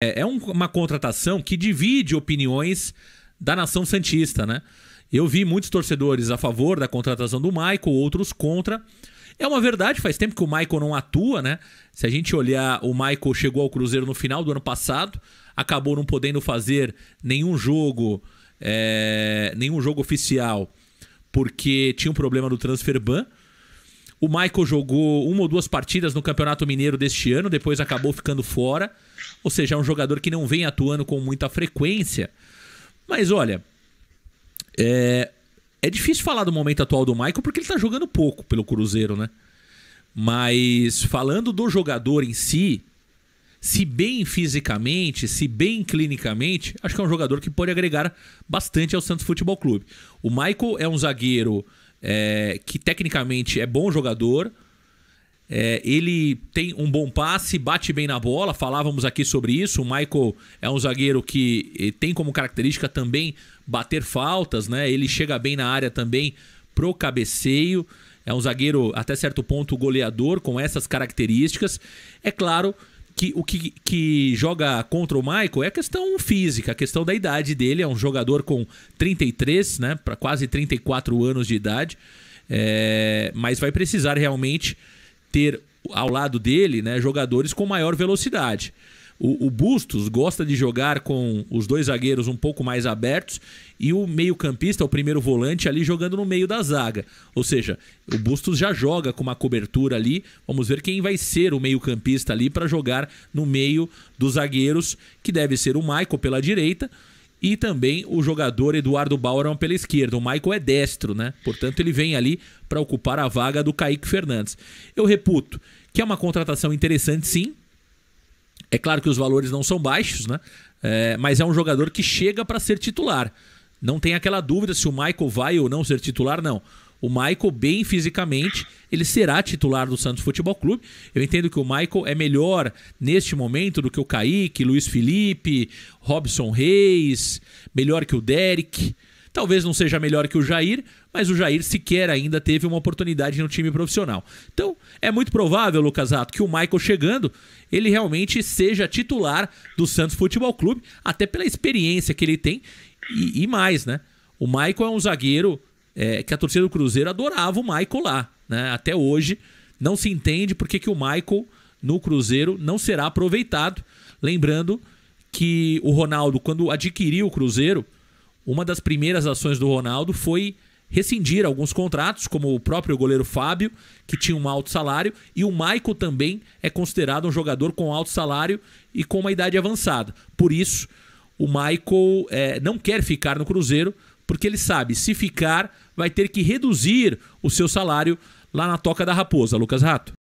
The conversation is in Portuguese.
é, é uma contratação que divide opiniões da nação Santista, né? Eu vi muitos torcedores a favor da contratação do Michael, outros contra. É uma verdade, faz tempo que o Michael não atua, né? Se a gente olhar, o Michael chegou ao Cruzeiro no final do ano passado, acabou não podendo fazer nenhum jogo, é, nenhum jogo oficial, porque tinha um problema do transfer ban. O Michael jogou uma ou duas partidas no Campeonato Mineiro deste ano, depois acabou ficando fora. Ou seja, é um jogador que não vem atuando com muita frequência. Mas olha, é, é difícil falar do momento atual do Michael porque ele está jogando pouco pelo Cruzeiro, né? Mas falando do jogador em si, se bem fisicamente, se bem clinicamente, acho que é um jogador que pode agregar bastante ao Santos Futebol Clube. O Michael é um zagueiro é, que tecnicamente é bom jogador. É, ele tem um bom passe, bate bem na bola, falávamos aqui sobre isso. O Michael é um zagueiro que eh, tem como característica também bater faltas, né? Ele chega bem na área também pro cabeceio. É um zagueiro até certo ponto goleador com essas características. É claro que o que, que joga contra o Michael é a questão física, a questão da idade dele. É um jogador com 33, né, para quase 34 anos de idade, é, mas vai precisar realmente ter ao lado dele né, jogadores com maior velocidade. O, o Bustos gosta de jogar com os dois zagueiros um pouco mais abertos e o meio-campista, o primeiro volante, ali jogando no meio da zaga. Ou seja, o Bustos já joga com uma cobertura ali. Vamos ver quem vai ser o meio-campista ali para jogar no meio dos zagueiros, que deve ser o Michael pela direita e também o jogador Eduardo Bauerman pela esquerda. O Michael é destro, né? Portanto, ele vem ali para ocupar a vaga do Kaique Fernandes. Eu reputo que é uma contratação interessante, sim, é claro que os valores não são baixos, né? É, mas é um jogador que chega para ser titular. Não tem aquela dúvida se o Michael vai ou não ser titular, não. O Michael, bem fisicamente, ele será titular do Santos Futebol Clube. Eu entendo que o Michael é melhor neste momento do que o Kaique, Luiz Felipe, Robson Reis, melhor que o Derek. Talvez não seja melhor que o Jair, mas o Jair sequer ainda teve uma oportunidade no time profissional. Então, é muito provável, Lucas Ato, que o Michael chegando, ele realmente seja titular do Santos Futebol Clube, até pela experiência que ele tem e, e mais, né? O Michael é um zagueiro é, que a torcida do Cruzeiro adorava o Michael lá, né? Até hoje não se entende por que, que o Michael no Cruzeiro não será aproveitado. Lembrando que o Ronaldo, quando adquiriu o Cruzeiro, uma das primeiras ações do Ronaldo foi rescindir alguns contratos, como o próprio goleiro Fábio, que tinha um alto salário, e o Maico também é considerado um jogador com alto salário e com uma idade avançada. Por isso, o Michael é, não quer ficar no Cruzeiro, porque ele sabe, se ficar, vai ter que reduzir o seu salário lá na Toca da Raposa, Lucas Rato.